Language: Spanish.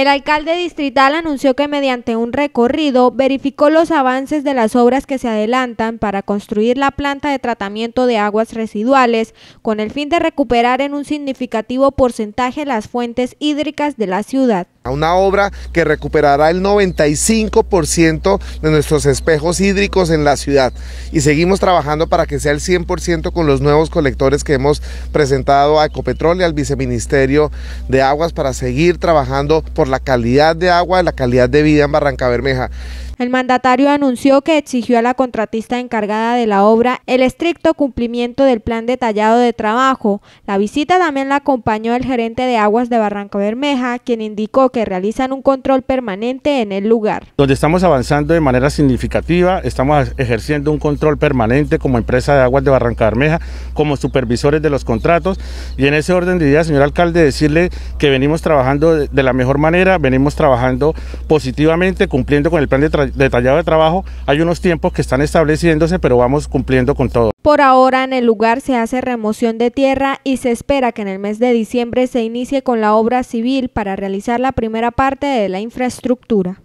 El alcalde distrital anunció que mediante un recorrido verificó los avances de las obras que se adelantan para construir la planta de tratamiento de aguas residuales con el fin de recuperar en un significativo porcentaje las fuentes hídricas de la ciudad a una obra que recuperará el 95% de nuestros espejos hídricos en la ciudad y seguimos trabajando para que sea el 100% con los nuevos colectores que hemos presentado a Ecopetrol y al Viceministerio de Aguas para seguir trabajando por la calidad de agua y la calidad de vida en Barranca Bermeja. El mandatario anunció que exigió a la contratista encargada de la obra el estricto cumplimiento del plan detallado de trabajo. La visita también la acompañó el gerente de aguas de Barranca Bermeja, quien indicó que realizan un control permanente en el lugar. Donde estamos avanzando de manera significativa, estamos ejerciendo un control permanente como empresa de aguas de Barranca Bermeja, como supervisores de los contratos y en ese orden de día, señor alcalde, decirle que venimos trabajando de la mejor manera, venimos trabajando positivamente, cumpliendo con el plan detallado de trabajo. Hay unos tiempos que están estableciéndose, pero vamos cumpliendo con todo. Por ahora en el lugar se hace remoción de tierra y se espera que en el mes de diciembre se inicie con la obra civil para realizar la primera parte de la infraestructura.